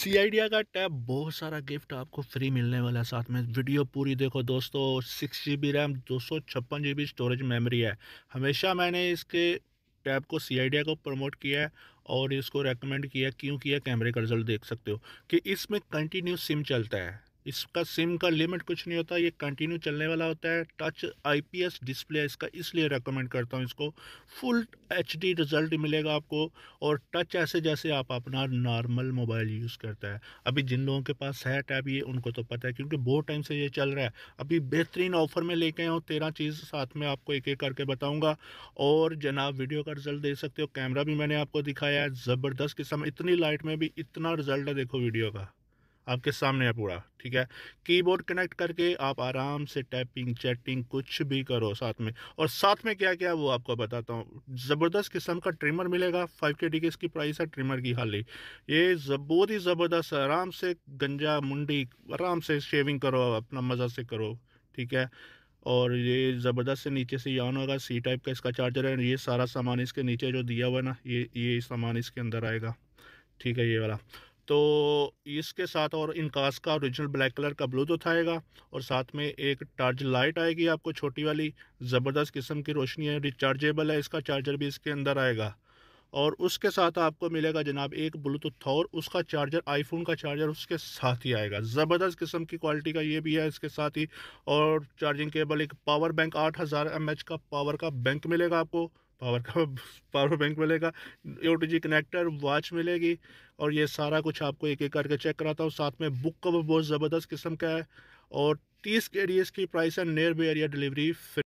सी idea का tab बहुत सारा गिफ्ट आपको फ्री मिलने वाला है साथ में वीडियो पूरी देखो दोस्तों सिक्स जी बी रैम दो सौ छप्पन जी बी स्टोरेज मेमोरी है हमेशा मैंने इसके टैब को सी आइडिया को प्रमोट किया है और इसको रेकमेंड किया क्यों किया कैमरे का रिजल्ट देख सकते हो कि इसमें कंटिन्यू सिम चलता है इसका सिम का लिमिट कुछ नहीं होता ये कंटिन्यू चलने वाला होता है टच आईपीएस डिस्प्ले इसका इसलिए रेकमेंड करता हूँ इसको फुल एचडी रिज़ल्ट मिलेगा आपको और टच ऐसे जैसे आप अपना नॉर्मल मोबाइल यूज़ करता है अभी जिन लोगों के पास है टैब ये उनको तो पता है क्योंकि बहुत टाइम से ये चल रहा है अभी बेहतरीन ऑफर में लेके आया हूँ तेरह चीज़ साथ में आपको एक एक करके बताऊँगा और जनाब वीडियो का रिज़ल्ट दे सकते हो कैमरा भी मैंने आपको दिखाया है ज़बरदस्त किस्म इतनी लाइट में भी इतना रिज़ल्ट है देखो वीडियो का आपके सामने है पूरा ठीक है कीबोर्ड कनेक्ट करके आप आराम से टाइपिंग चैटिंग कुछ भी करो साथ में और साथ में क्या क्या वो आपको बताता हूँ ज़बरदस्त किस्म का ट्रिमर मिलेगा फाइव के डी की इसकी प्राइस है ट्रिमर की ही ये बहुत ही ज़बरदस्त आराम से गंजा मुंडी आराम से शेविंग करो अपना मज़ा से करो ठीक है और ये ज़बरदस्त से नीचे से यान होगा सी टाइप का इसका चार्जर है ये सारा सामान इसके नीचे जो दिया हुआ है ना ये ये सामान इसके अंदर आएगा ठीक है ये वाला तो इसके साथ और इनकास का ओरिजिनल ब्लैक कलर का ब्लूटूथ आएगा और साथ में एक टार्ज लाइट आएगी आपको छोटी वाली ज़बरदस्त किस्म की रोशनी है रिचार्जेबल है इसका चार्जर भी इसके अंदर आएगा और उसके साथ आपको मिलेगा जनाब एक ब्लूटूथ और उसका चार्जर आईफोन का चार्जर उसके साथ ही आएगा ज़बरदस्त किस्म की क्वालिटी का ये भी है इसके साथ ही और चार्जिंग केबल एक पावर बैंक आठ हज़ार एम का पावर का बैंक मिलेगा आपको पावर का पावर बैंक मिलेगा ओ कनेक्टर वॉच मिलेगी और ये सारा कुछ आपको एक एक करके चेक कराता हूँ साथ में बुक कवर बहुत ज़बरदस्त किस्म का है और तीस के डी प्राइस है नियर बाई एरिया डिलीवरी